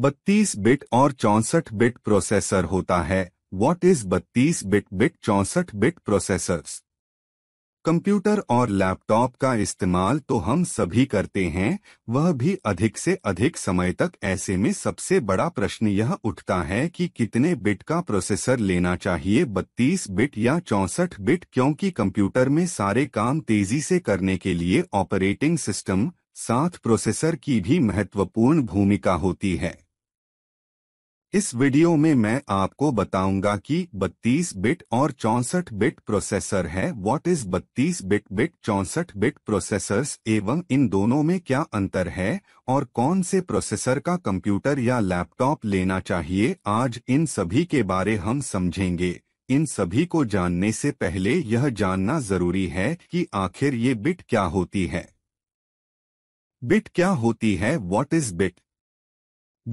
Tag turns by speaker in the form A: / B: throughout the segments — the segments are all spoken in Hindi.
A: बत्तीस बिट और चौसठ बिट प्रोसेसर होता है वॉट इज बत्तीस बिट बिट चौसठ बिट प्रोसेसर्स कंप्यूटर और लैपटॉप का इस्तेमाल तो हम सभी करते हैं वह भी अधिक से अधिक समय तक ऐसे में सबसे बड़ा प्रश्न यह उठता है कि कितने बिट का प्रोसेसर लेना चाहिए 32 बिट या 64 बिट क्योंकि कंप्यूटर में सारे काम तेजी से करने के लिए ऑपरेटिंग सिस्टम साथ प्रोसेसर की भी महत्वपूर्ण भूमिका होती है इस वीडियो में मैं आपको बताऊंगा कि 32 बिट और चौंसठ बिट प्रोसेसर है what is 32 bit bit 64 bit processors एवं इन दोनों में क्या अंतर है और कौन से प्रोसेसर का कंप्यूटर या लैपटॉप लेना चाहिए आज इन सभी के बारे हम समझेंगे इन सभी को जानने से पहले यह जानना जरूरी है कि आखिर ये बिट क्या होती है बिट क्या होती है what is bit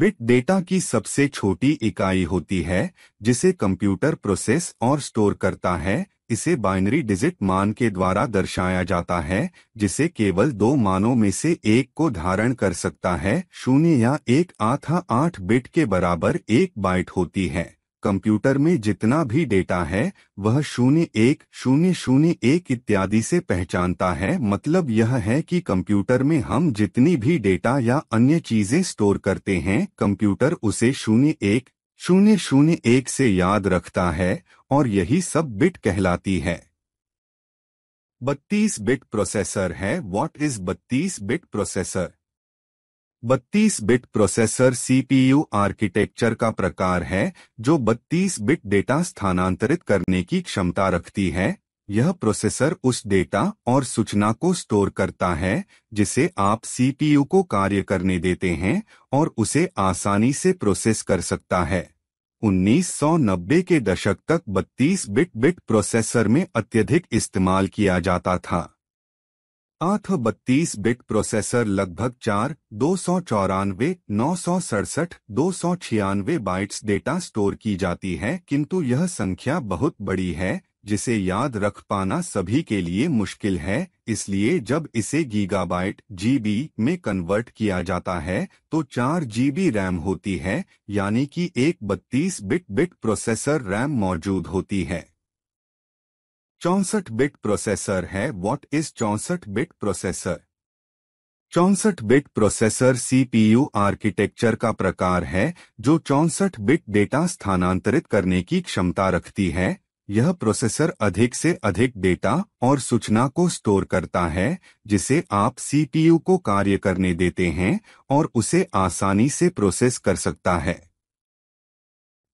A: bit data की सबसे छोटी इकाई होती है जिसे कंप्यूटर प्रोसेस और स्टोर करता है इसे बाइनरी डिजिट मान के द्वारा दर्शाया जाता है जिसे केवल दो मानों में से एक को धारण कर सकता है शून्य या एक आठ आठ बिट के बराबर एक बाइट होती है कंप्यूटर में जितना भी डेटा है वह शून्य एक शून्य शून्य एक इत्यादि से पहचानता है मतलब यह है कि कंप्यूटर में हम जितनी भी डेटा या अन्य चीजें स्टोर करते हैं कंप्यूटर उसे शून्य एक शून्य शून्य एक से याद रखता है और यही सब बिट कहलाती है बत्तीस बिट प्रोसेसर है व्हाट इज बत्तीस बिट प्रोसेसर बत्तीस बिट प्रोसेसर सीपीयू आर्किटेक्चर का प्रकार है जो बत्तीस बिट डेटा स्थानांतरित करने की क्षमता रखती है यह प्रोसेसर उस डेटा और सूचना को स्टोर करता है जिसे आप सीपीयू को कार्य करने देते हैं और उसे आसानी से प्रोसेस कर सकता है 1990 के दशक तक 32 बिट बिट प्रोसेसर में अत्यधिक इस्तेमाल किया जाता था आठ बत्तीस बिट प्रोसेसर लगभग चार दो सौ चौरानवे नौ सौ सड़सठ दो सौ छियानवे बाइट्स डेटा स्टोर की जाती है किंतु यह संख्या बहुत बड़ी है जिसे याद रख पाना सभी के लिए मुश्किल है इसलिए जब इसे गीगाबाइट जीबी में कन्वर्ट किया जाता है तो चार जीबी रैम होती है यानी कि एक बत्तीस बिट बिट प्रोसेसर रैम मौजूद होती है चौसठ बिट प्रोसेसर है व्हाट इज चौसठ बिट प्रोसेसर चौसठ बिट प्रोसेसर सीपीयू आर्किटेक्चर का प्रकार है जो चौंसठ बिट डेटा स्थानांतरित करने की क्षमता रखती है यह प्रोसेसर अधिक से अधिक डेटा और सूचना को स्टोर करता है जिसे आप सीपीयू को कार्य करने देते हैं और उसे आसानी से प्रोसेस कर सकता है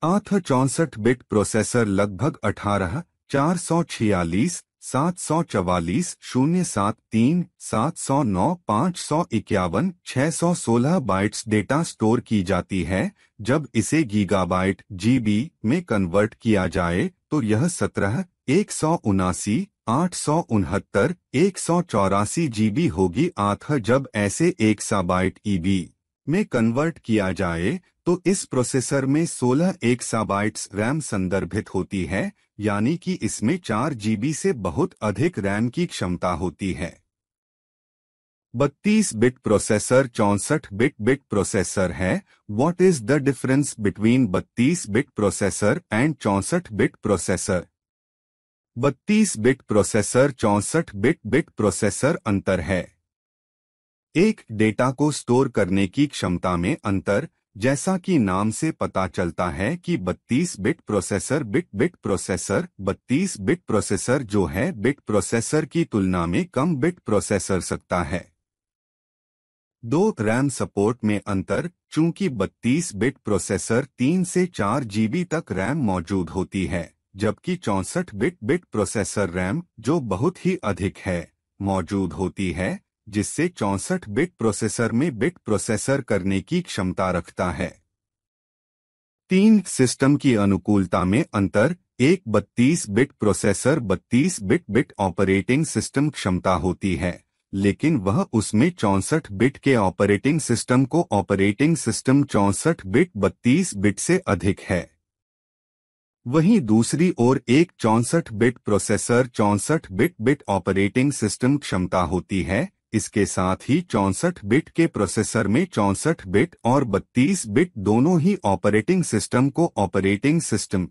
A: आठ चौसठ बिट प्रोसेसर लगभग अठारह चार सौ छियालीस सात सौ चवालीस शून्य सात तीन सात सौ नौ पाँच सौ इक्यावन छः सौ सोलह बाइट्स डेटा स्टोर की जाती है जब इसे गीगाबाइट जीबी में कन्वर्ट किया जाए तो यह सत्रह एक सौ उनासी आठ सौ उनहत्तर एक सौ चौरासी जीबी होगी आथ जब ऐसे एक सा बाइट ईबी में कन्वर्ट किया जाए तो इस प्रोसेसर में 16 साबाइट्स रैम संदर्भित होती है यानी कि इसमें चार जीबी से बहुत अधिक रैम की क्षमता होती है 32 बिट प्रोसेसर चौसठ बिट बिट प्रोसेसर है what is the difference between 32 bit processor and चौंसठ बिट प्रोसेसर 32 बिट प्रोसेसर चौंसठ बिट बिट प्रोसेसर अंतर है एक डेटा को स्टोर करने की क्षमता में अंतर जैसा कि नाम से पता चलता है कि 32 bit processor bit bit processor 32 bit processor जो है बिट प्रोसेसर की तुलना में कम बिट प्रोसेसर सकता है दो रैम सपोर्ट में अंतर चूंकि 32 बिट प्रोसेसर 3 से 4 जीबी तक रैम मौजूद होती है जबकि 64 बिट बिट प्रोसेसर रैम जो बहुत ही अधिक है मौजूद होती है जिससे 64 बिट प्रोसेसर में बिट प्रोसेसर करने की क्षमता रखता है तीन सिस्टम की अनुकूलता में अंतर एक 32 bit processor 32 bit bit operating system क्षमता होती है लेकिन वह उसमें चौसठ बिट के ऑपरेटिंग सिस्टम को ऑपरेटिंग सिस्टम चौसठ बिट 32 बिट से अधिक है वहीं दूसरी ओर एक चौसठ बिट प्रोसेसर चौसठ बिट बिट ऑपरेटिंग सिस्टम क्षमता होती है इसके साथ ही चौंसठ बिट के प्रोसेसर में चौंसठ बिट और 32 बिट दोनों ही ऑपरेटिंग सिस्टम को ऑपरेटिंग सिस्टम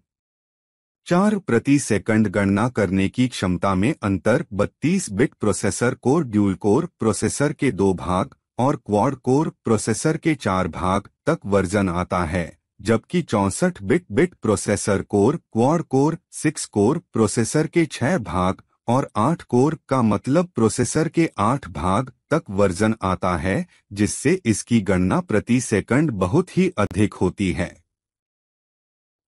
A: चार प्रति सेकंड गणना करने की क्षमता में अंतर 32 bit processor core dual core processor के दो भाग और क्वाड कोर प्रोसेसर के चार भाग तक वर्जन आता है जबकि चौंसठ bit bit processor core quad core six core processor के छह भाग और आठ कोर का मतलब प्रोसेसर के आठ भाग तक वर्जन आता है जिससे इसकी गणना प्रति सेकंड बहुत ही अधिक होती है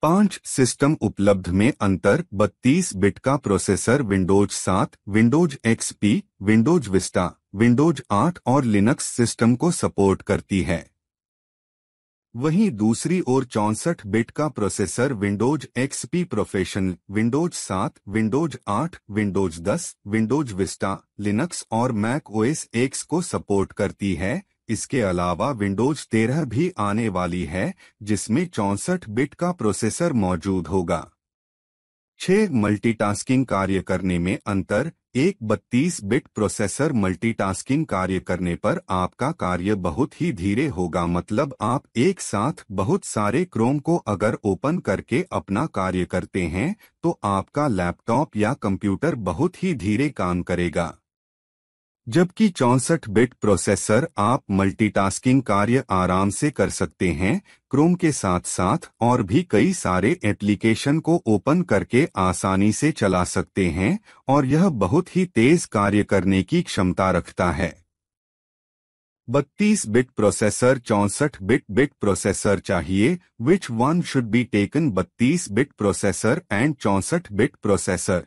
A: पांच सिस्टम उपलब्ध में अंतर 32 बिट का processor Windows 7, Windows XP Windows Vista Windows 8 और लिनक्स सिस्टम को सपोर्ट करती है वहीं दूसरी ओर चौंसठ बिट का processor Windows XP professional Windows 7, Windows 8, Windows 10, Windows Vista Linux और मैक ओएस एक्स को सपोर्ट करती है इसके अलावा विंडोज 13 भी आने वाली है जिसमें चौंसठ बिट का प्रोसेसर मौजूद होगा छह मल्टीटास्किंग कार्य करने में अंतर एक 32 बिट प्रोसेसर मल्टीटास्किंग कार्य करने पर आपका कार्य बहुत ही धीरे होगा मतलब आप एक साथ बहुत सारे क्रोम को अगर ओपन करके अपना कार्य करते हैं तो आपका लैपटॉप या कंप्यूटर बहुत ही धीरे काम करेगा जबकि चौंसठ बिट प्रोसेसर आप मल्टीटास्किंग कार्य आराम से कर सकते हैं क्रोम के साथ साथ और भी कई सारे एप्लीकेशन को ओपन करके आसानी से चला सकते हैं और यह बहुत ही तेज कार्य करने की क्षमता रखता है 32 bit processor 64 bit bit processor चाहिए which one should be taken 32 bit processor and 64 bit processor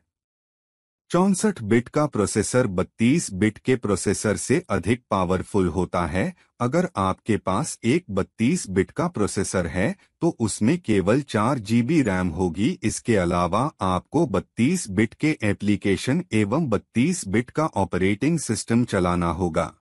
A: चौंसठ बिट का प्रोसेसर 32 बिट के प्रोसेसर से अधिक पावरफुल होता है अगर आपके पास एक 32 बिट का प्रोसेसर है तो उसमें केवल चार जीबी रैम होगी इसके अलावा आपको 32 बिट के एप्लीकेशन एवं 32 बिट का ऑपरेटिंग सिस्टम चलाना होगा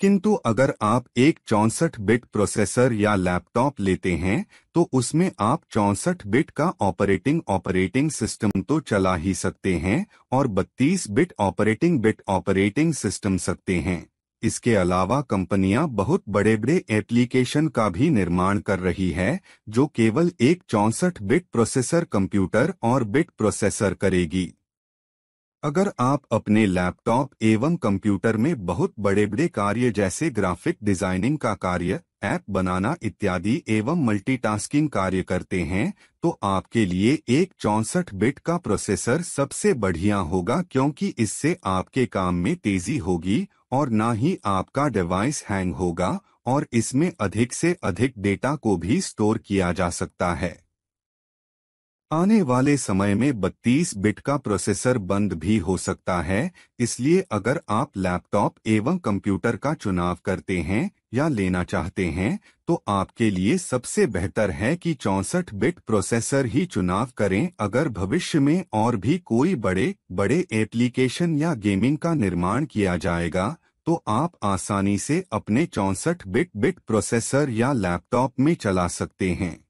A: किंतु अगर आप एक चौंसठ बिट प्रोसेसर या लैपटॉप लेते हैं तो उसमें आप चौंसठ बिट का ऑपरेटिंग ऑपरेटिंग सिस्टम तो चला ही सकते हैं और 32 bit operating bit operating system सकते हैं इसके अलावा कंपनियां बहुत बड़े बड़े एप्लीकेशन का भी निर्माण कर रही है जो केवल एक चौंसठ बिट प्रोसेसर कंप्यूटर और बिट प्रोसेसर करेगी अगर आप अपने लैपटॉप एवं कंप्यूटर में बहुत बड़े बड़े कार्य जैसे ग्राफिक डिजाइनिंग का कार्य ऐप बनाना इत्यादि एवं मल्टीटास्किंग कार्य करते हैं तो आपके लिए एक चौसठ बिट का प्रोसेसर सबसे बढ़िया होगा क्योंकि इससे आपके काम में तेजी होगी और न ही आपका डिवाइस हैंग होगा और इसमें अधिक से अधिक डेटा को भी स्टोर किया जा सकता है आने वाले समय में 32 बिट का प्रोसेसर बंद भी हो सकता है इसलिए अगर आप लैपटॉप एवं कंप्यूटर का चुनाव करते हैं या लेना चाहते हैं तो आपके लिए सबसे बेहतर है कि 64 बिट प्रोसेसर ही चुनाव करें अगर भविष्य में और भी कोई बड़े बड़े एप्लीकेशन या गेमिंग का निर्माण किया जाएगा तो आप आसानी से अपने चौंसठ बिट बिट प्रोसेसर या लैपटॉप में चला सकते हैं